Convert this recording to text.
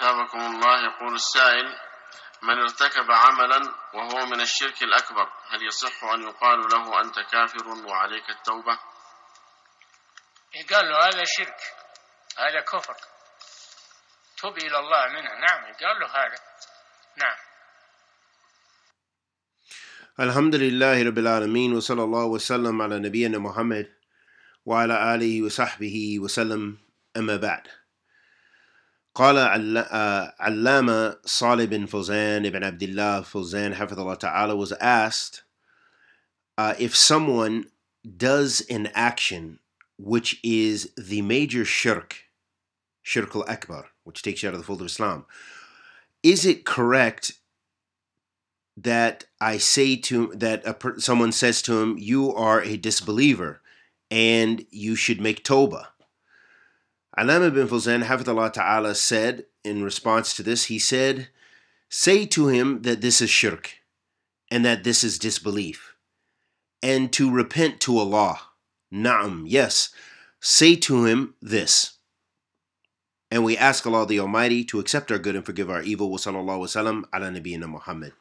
أثابكم الله يقول السائل من ارتكب عملا وهو من الشرك الأكبر هل يصح أن يقال له أنت كافر وعليك التوبة إيه، قال له هذا شرك هذا كفر تب إلى الله منه نعم قال له هذا نعم الحمد لله رب العالمين وصلى الله وسلم على نبينا محمد وعلى آله وصحبه وسلم أما بعد قال بن Salih بن عبد ibn Abdullah حفظ الله تعالى was asked uh, if someone does an action which is the major shirk, shirk al-akbar, which takes you out of the fold of Islam, is it correct that I say to that a, someone says to him, "You are a disbeliever, and you should make toba." Allama bin Fawzan, Hafidullah Ta'ala, said in response to this, he said, Say to him that this is shirk and that this is disbelief, and to repent to Allah. Na'am, yes. Say to him this. And we ask Allah the Almighty to accept our good and forgive our evil. Wa sallallahu wa sallam ala nabiyyina Muhammad.